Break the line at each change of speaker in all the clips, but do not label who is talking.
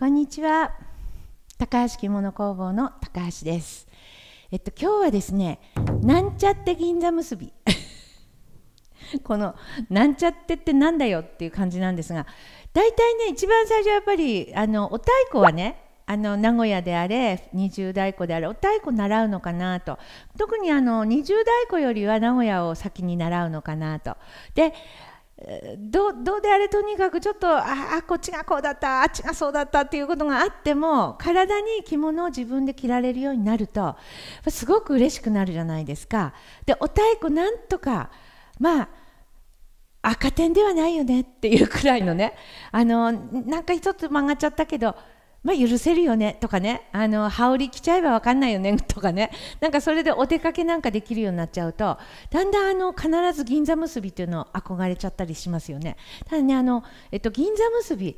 こんにちは高橋着物工房の高橋ですえっと今日はですねなんちゃって銀座結び このなんちゃってってなんだよっていう感じなんですがだいたいね一番最初やっぱりあのお太鼓はねあの名古屋であれ20代子であれお太鼓習うのかなと特にあの20代子よりは名古屋を先に習うのかなとでどうであれとにかくちょっとああこっちがこうだったあっちがそうだったっていうことがあっても体に着物を自分で着られるようになるとすごく嬉しくなるじゃないですかでお太鼓なんとかまあ赤点ではないよねっていうくらいのねあのなんか一つ曲がっちゃったけどまあ、許せるよねとかねあの羽織着ちゃえば分かんないよね とかねなんかそれでお出かけなんかできるようになっちゃうとだんだんあの必ず銀座結びっていうのを憧れちゃったりしますよね。ただねあの、えっと、銀座結び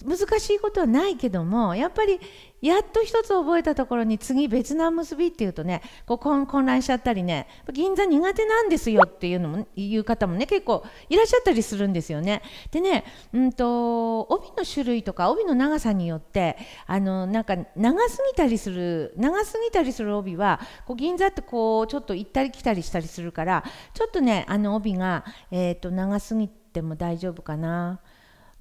難しいことはないけどもやっぱりやっと一つ覚えたところに次別な結びっていうとねこう混乱しちゃったりね銀座苦手なんですよっていうのも言う方もね結構いらっしゃったりするんですよね。でね、うんと、帯の種類とか帯の長さによってあのなんか長すぎたりする長すぎたりする帯はこう銀座ってこうちょっと行ったり来たりしたりするからちょっとねあの帯が、えーと長すぎても大丈夫かな。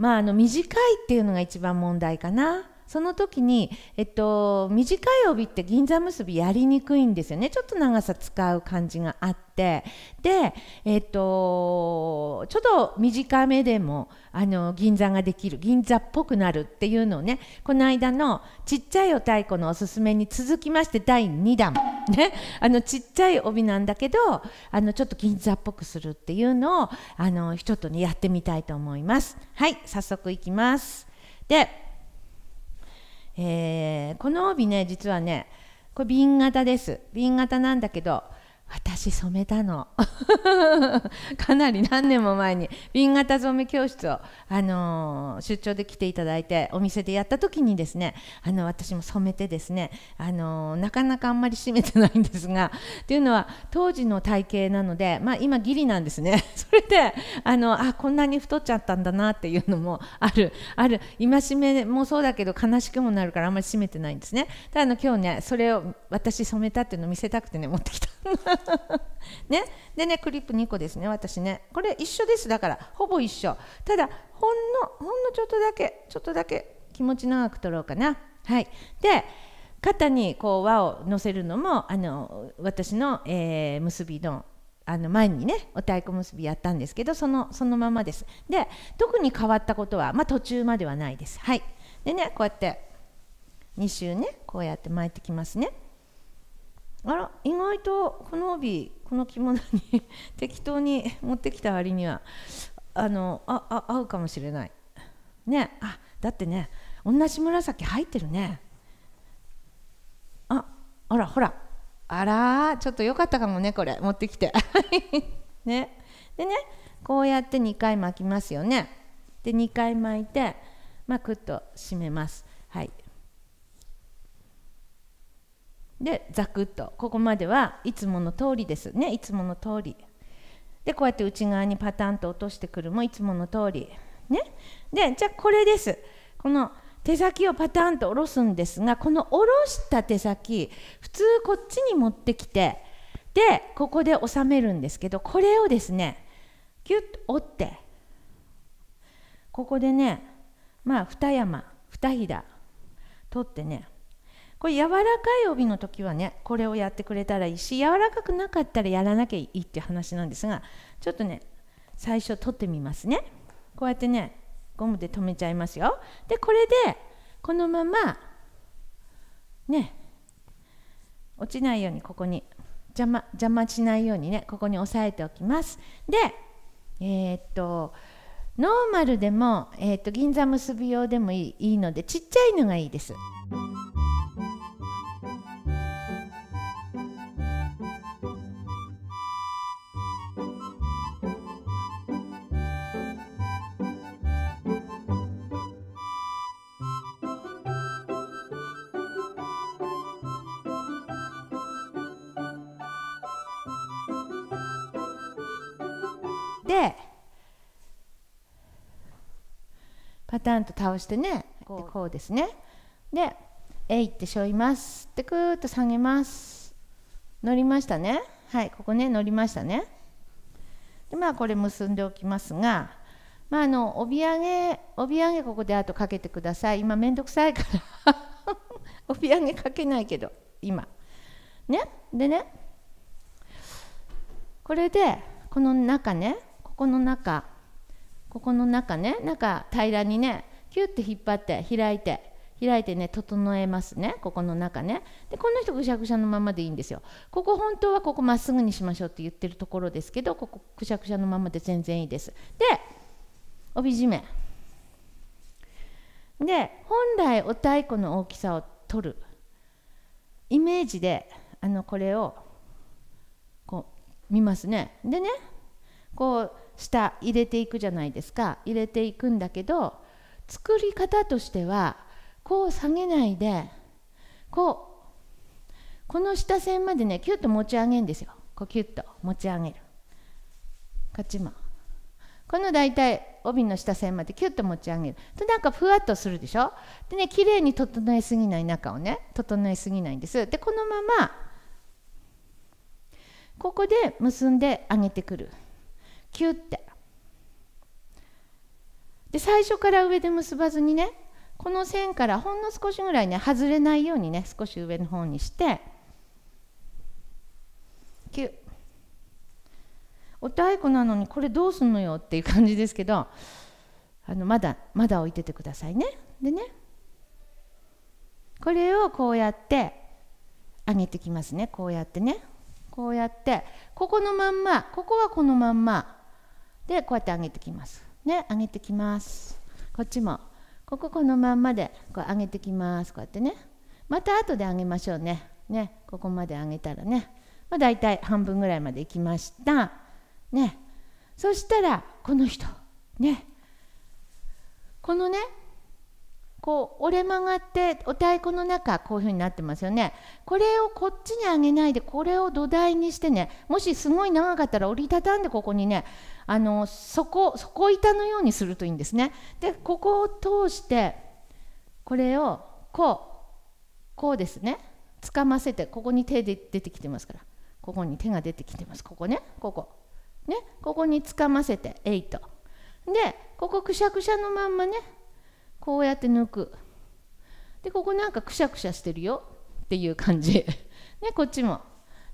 まあ、あの短いっていうのが一番問題かな。その時に、えっと、短い帯って銀座結びやりにくいんですよねちょっと長さ使う感じがあってで、えっと、ちょっと短めでもあの銀座ができる銀座っぽくなるっていうのをねこの間のちっちゃいお太鼓のおすすめに続きまして第2弾、ね、あのちっちゃい帯なんだけどあのちょっと銀座っぽくするっていうのをあのちょっとねやってみたいと思います。はい早速いきますでえー、この帯ね実はねこれ瓶型です瓶型なんだけど私染めたの かなり何年も前に瓶型染め教室を、あのー、出張で来ていただいてお店でやった時にですねあの私も染めてですね、あのー、なかなかあんまり締めてないんですがと いうのは当時の体型なので、まあ、今ギリなんですね それであのあこんなに太っちゃったんだなっていうのもあるある戒めもそうだけど悲しくもなるからあんまり締めてないんですねただあの今日ねそれを私染めたっていうのを見せたくてね持ってきたね、でね、クリップ2個ですね、私ね。これ一緒です、だから、ほぼ一緒。ただ、ほんの、ほんのちょっとだけ、ちょっとだけ気持ち長く取ろうかな。はい。で、肩にこう輪を乗せるのも、あの、私の、えー、結びのあの前にねお太鼓結びやったんですけどそのそのままですで特に変わったことは、まあ、途中まではないですはいでねこうやって2周ねこうやって巻いてきますねあら意外とこの帯この着物に 適当に持ってきた割にはあのああ合うかもしれないねあだってね同じ紫入ってるねああらほらあらちょっと良かったかもねこれ持ってきて ねでねこうやって2回巻きますよねで2回巻いてまあ、くっと締めますはいでザクッとここまではいつもの通りですねいつもの通りでこうやって内側にパタンと落としてくるもいつもの通りねでじゃあこれですこの手先をパタンと下ろすんですがこの下ろした手先普通こっちに持ってきてでここで収めるんですけどこれをですねギュッと折ってここでねまあ二山二ひだ取ってねこれ柔らかい帯の時はねこれをやってくれたらいいし柔らかくなかったらやらなきゃいいっていう話なんですがちょっとね最初取ってみますねこうやってねゴムで留めちゃいますよでこれでこのままね落ちないようにここに邪魔邪魔しないようにねここに押さえておきますでえー、っとノーマルでも、えー、っと銀座結び用でもいいのでちっちゃいのがいいです。てパタンと倒してねこうこうですねで「えい」って背負いますでクーっと下げます乗りましたねはいここね乗りましたねでまあこれ結んでおきますがまああの帯揚げ帯揚げここであとかけてください今めんどくさいから帯揚 げかけないけど今ねでねこれでこの中ねこの中ここの中ね中平らにねキュッて引っ張って開いて開いてね整えますねここの中ねでこの人ぐしゃぐしゃのままでいいんですよここ本当はここまっすぐにしましょうって言ってるところですけどここぐしゃぐしゃのままで全然いいですで帯締めで本来お太鼓の大きさを取るイメージであのこれをこう見ますねでねこう下入れていくじゃないですか入れていくんだけど作り方としてはこう下げないでこうこの下線までねキュッと持ち上げるんですよこうキュッと持ち上げるこっちもこの大体帯の下線までキュッと持ち上げるとなんかふわっとするでしょでね綺麗に整えすぎない中をね整えすぎないんですでこのままここで結んで上げてくるキュッてで最初から上で結ばずにねこの線からほんの少しぐらいね外れないようにね少し上の方にしてキュッお太鼓なのにこれどうすんのよっていう感じですけどあのまだまだ置いててくださいねでねこれをこうやって上げてきますねこうやってねこうやってここのまんまここはこのまんまでこうやって上げてきますね上げてきますこっちもこここのまんまでこう上げてきますこうやってねまた後で上げましょうねねここまで上げたらね、まあ、大体半分ぐらいまでいきましたねそしたらこの人ねこのねこう折れ曲がってお太鼓の中こういうふうになってますよねこれをこっちに上げないでこれを土台にしてねもしすごい長かったら折りたたんでここにねあのそこそこ板のようにするといいんですねでここを通してこれをこうこうですねつかませてここに手で出てきてますからここに手が出てきてますここねここねここにつかませてトでここくしゃくしゃのまんまねこうやって抜くでここなんかくしゃくしゃしてるよっていう感じねこっちも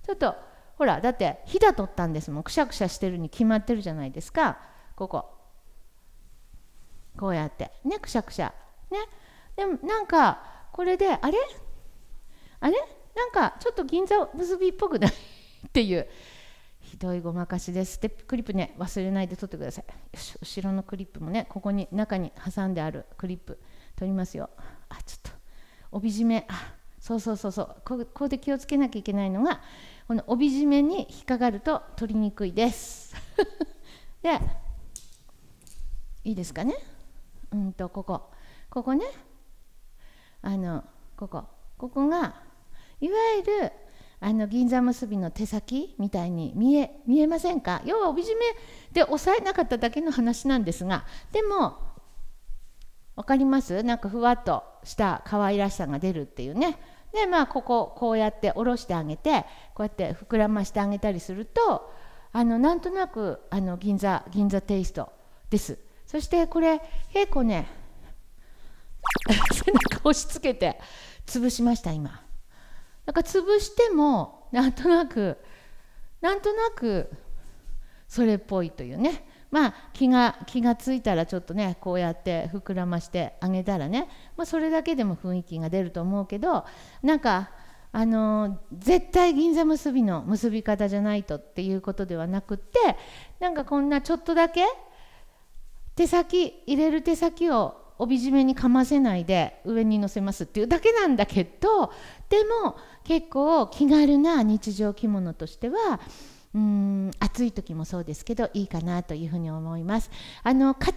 ちょっとほらだってひだ取ったんですもんくしゃくしゃしてるに決まってるじゃないですかこここうやってねくしゃくしゃねでもなんかこれであれあれなんかちょっと銀座結びっぽくないっていうひどいごまかしですでクリップね忘れないで取ってくださいよし後ろのクリップもねここに中に挟んであるクリップ取りますよあちょっと帯締めあそうそうそうそうここで気をつけなきゃいけないのがこの帯締めに引っかかると取りにくいです でいいですかねうんとここここねあのここここがいわゆるあの銀座結びの手先みたいに見え見えませんか要は帯締めで押さえなかっただけの話なんですがでも分かりますなんかふわっとした可愛らしさが出るっていうねでまあこここうやって下ろしてあげてこうやって膨らましてあげたりするとあのなんとなくあの銀座銀座テイストですそしてこれ結構ね 背中押し付けて潰しました今なんか潰してもなんとなくなんとなくそれっぽいというねまあ、気が気がついたらちょっとねこうやって膨らましてあげたらね、まあ、それだけでも雰囲気が出ると思うけどなんかあの絶対銀座結びの結び方じゃないとっていうことではなくってなんかこんなちょっとだけ手先入れる手先を帯締めにかませないで上に乗せますっていうだけなんだけどでも結構気軽な日常着物としてはうん暑い時もそうですけどいいかなというふうに思います。あの硬い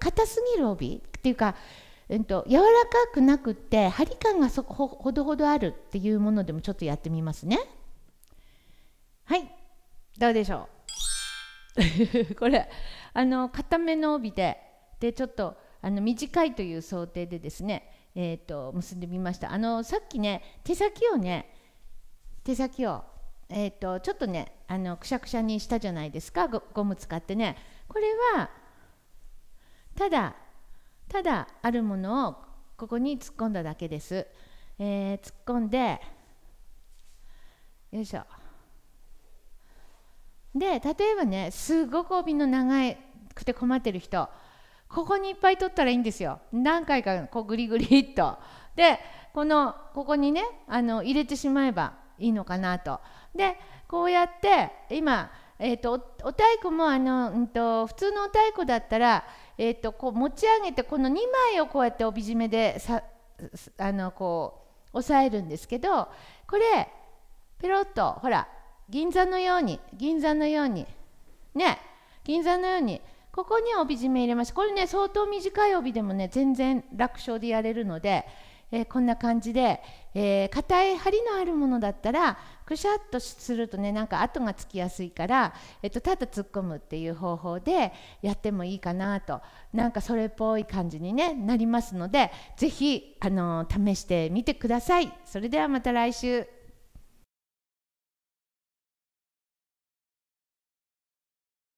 硬すぎる帯っていうかえ、っ、と、柔らかくなくって張り感がそこほどほどあるっていうものでもちょっとやってみますねはいどうでしょう これあの硬めの帯ででちょっとあの短いという想定でですね、えーと、結んでみましたあのさっきね手先をね手先を、えーと、ちょっとねあのくしゃくしゃにしたじゃないですかゴム使ってねこれはただただあるものをここに突っ込んだだけです、えー、突っ込んでよいしょで例えばねすごく帯の長くて困ってる人ここにいっぱい取ったらいいんですよ何回かこうグリグリっとでこのここにねあの入れてしまえばいいのかなとでこうやって今、えーと、お太鼓もあの、うんと、普通のお太鼓だったら、えーと、とこう持ち上げてこの2枚をこうやって帯締めでさあのこう押さえるんですけどこれペロッとほら銀座のように銀座のようにね銀座のように。ここに帯締め入れましたこれね相当短い帯でもね全然楽勝でやれるので、えー、こんな感じで、えー、硬い針のあるものだったらくしゃっとするとねなんか跡がつきやすいから、えーと、ただ突っ込むっていう方法でやってもいいかなとなんかそれっぽい感じに、ね、なりますので是非、あのー、試してみてください。それではまた来週